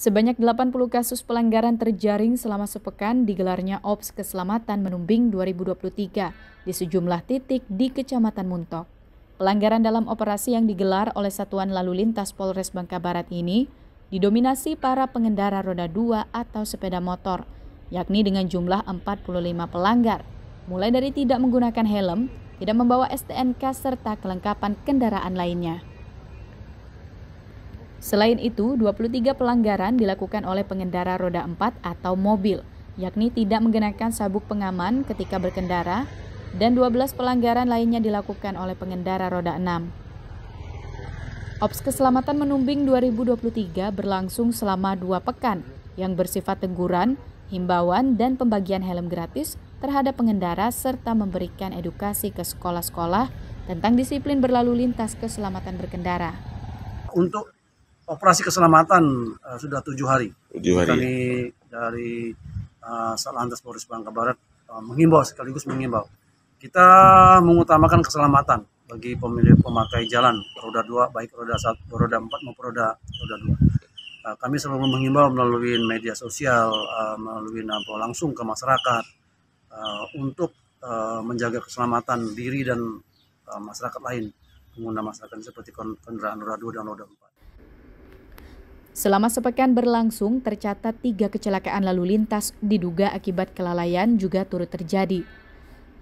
Sebanyak 80 kasus pelanggaran terjaring selama sepekan digelarnya Ops Keselamatan Menumbing 2023 di sejumlah titik di Kecamatan Muntok. Pelanggaran dalam operasi yang digelar oleh Satuan Lalu Lintas Polres Bangka Barat ini didominasi para pengendara roda 2 atau sepeda motor, yakni dengan jumlah 45 pelanggar, mulai dari tidak menggunakan helm, tidak membawa STNK serta kelengkapan kendaraan lainnya. Selain itu, 23 pelanggaran dilakukan oleh pengendara roda 4 atau mobil, yakni tidak mengenakan sabuk pengaman ketika berkendara, dan 12 pelanggaran lainnya dilakukan oleh pengendara roda 6. Ops Keselamatan Menumbing 2023 berlangsung selama dua pekan, yang bersifat teguran, himbauan, dan pembagian helm gratis terhadap pengendara serta memberikan edukasi ke sekolah-sekolah tentang disiplin berlalu lintas keselamatan berkendara. Untuk operasi keselamatan uh, sudah tujuh hari. Tujuh hari. Kami ya. dari uh, eh, Satlantas Polres Bangka Barat uh, eh, menghimbau sekaligus mengimbau. Kita mengutamakan keselamatan bagi pemilik pemakai jalan roda dua baik roda satu, roda empat maupun roda roda dua. kami selalu mengimbau melalui media sosial, melalui nampol langsung ke masyarakat untuk menjaga keselamatan diri dan masyarakat lain pengguna masyarakat seperti kendaraan roda dua dan roda empat. Selama sepekan berlangsung, tercatat tiga kecelakaan lalu lintas diduga akibat kelalaian juga turut terjadi,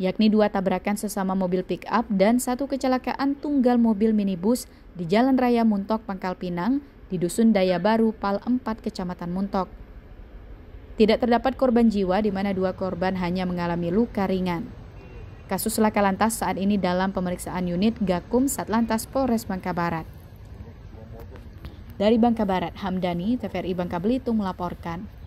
yakni dua tabrakan sesama mobil pick-up dan satu kecelakaan tunggal mobil minibus di Jalan Raya Muntok, Pangkal Pinang, di Dusun Daya Baru, Pal 4, Kecamatan Muntok. Tidak terdapat korban jiwa di mana dua korban hanya mengalami luka ringan. Kasus laka lantas saat ini dalam pemeriksaan unit Gakum Satlantas Polres Bangka Barat. Dari Bangka Barat, Hamdani, TVRI Bangka Belitung melaporkan.